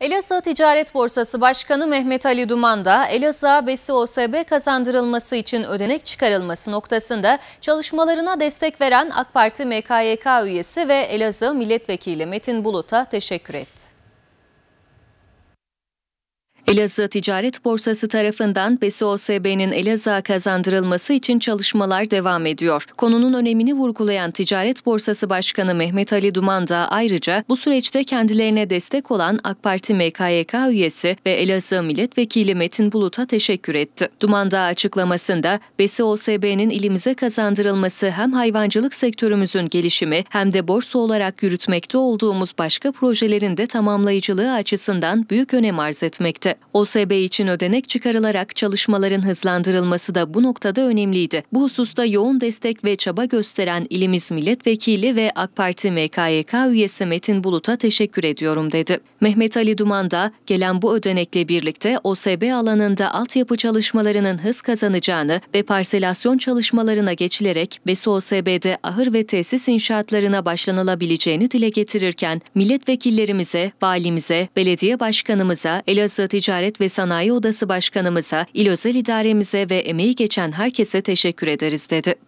Elazığ Ticaret Borsası Başkanı Mehmet Ali Duman da Elazığ BESİ OSB kazandırılması için ödenek çıkarılması noktasında çalışmalarına destek veren AK Parti MKYK üyesi ve Elazığ Milletvekili Metin Bulut'a teşekkür etti. Elazığ Ticaret Borsası tarafından Besosb'nin Elazığ'a kazandırılması için çalışmalar devam ediyor. Konunun önemini vurgulayan Ticaret Borsası Başkanı Mehmet Ali Duman da ayrıca bu süreçte kendilerine destek olan AK Parti MKYK üyesi ve Elazığ Milletvekili Metin Bulut'a teşekkür etti. Duman da açıklamasında Besosb'nin ilimize kazandırılması hem hayvancılık sektörümüzün gelişimi hem de borsa olarak yürütmekte olduğumuz başka projelerin de tamamlayıcılığı açısından büyük önem arz etmekte. OSB için ödenek çıkarılarak çalışmaların hızlandırılması da bu noktada önemliydi. Bu hususta yoğun destek ve çaba gösteren ilimiz milletvekili ve AK Parti MKYK üyesi Metin Bulut'a teşekkür ediyorum dedi. Mehmet Ali Duman da gelen bu ödenekle birlikte OSB alanında altyapı çalışmalarının hız kazanacağını ve parselasyon çalışmalarına geçilerek BESO OSB'de ahır ve tesis inşaatlarına başlanılabileceğini dile getirirken milletvekillerimize, valimize, belediye başkanımıza, Elazığ Ticaret Ticaret ve Sanayi Odası Başkanımıza, İl Özel İdaremize ve emeği geçen herkese teşekkür ederiz dedi.